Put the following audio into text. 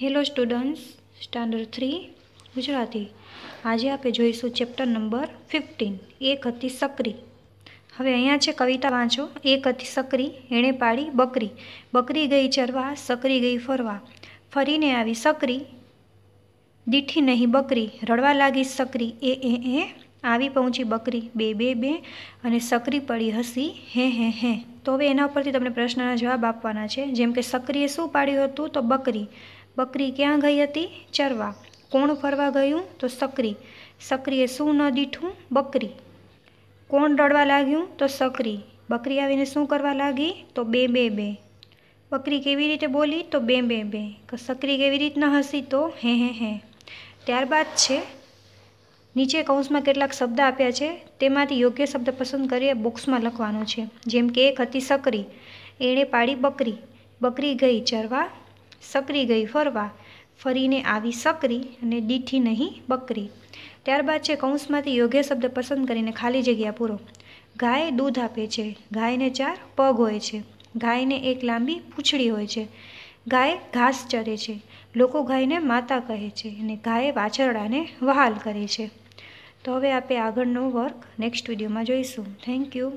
hello students standard three Gujarati આજે આપણે જોઈશું ચેપ્ટર નંબર ફિફ્ટીન એક હતી સકરી હવે અહીંયા છે કવિતા વાંચો એક હતી સકરી એણે પાડી બકરી બકરી ગઈ ચરવા સકરી ગઈ ફરવા ફરીને આવી સકરી દીઠી નહીં બકરી રડવા લાગી સકરી એ એ એ આવી પહોંચી બકરી બે બે બે અને સકરી પડી હસી હે હે હે તો હવે એના ઉપરથી તમને પ્રશ્નના જવાબ આપવાના છે જેમ કે સકરીએ શું પાડ્યું હતું તો બકરી બકરી ક્યાં ગઈ હતી ચરવા કોણ ફરવા ગયું તો સકરી સકરીએ શું ન દીઠું બકરી કોણ રડવા લાગ્યું તો સકરી બકરી આવીને શું કરવા લાગી તો બે બે બે બકરી કેવી રીતે બોલી તો બે બે બે સકરી કેવી રીતના હસી તો હે હે હે ત્યારબાદ છે નીચે કૌંસમાં કેટલાક શબ્દ આપ્યા છે તેમાંથી યોગ્ય શબ્દ પસંદ કરીએ બુક્સમાં લખવાનો છે જેમ કે એક હતી સકરી એણે પાડી બકરી બકરી ગઈ ચરવા સકરી ગઈ ફરવા ફરીને આવી સકરી અને દીઠી નહીં બકરી ત્યારબાદ છે કૌંસમાંથી યોગ્ય શબ્દ પસંદ કરીને ખાલી જગ્યા પૂરો ગાય દૂધ આપે છે ગાયને ચાર પગ હોય છે ગાયને એક લાંબી પૂંછડી હોય છે ગાય ઘાસ ચરે છે લોકો ગાયને માતા કહે છે અને ગાય વાછરડાને વહાલ કરે છે તો હવે આપણે આગળનો વર્ક નેક્સ્ટ વિડીયોમાં જોઈશું થેન્ક યુ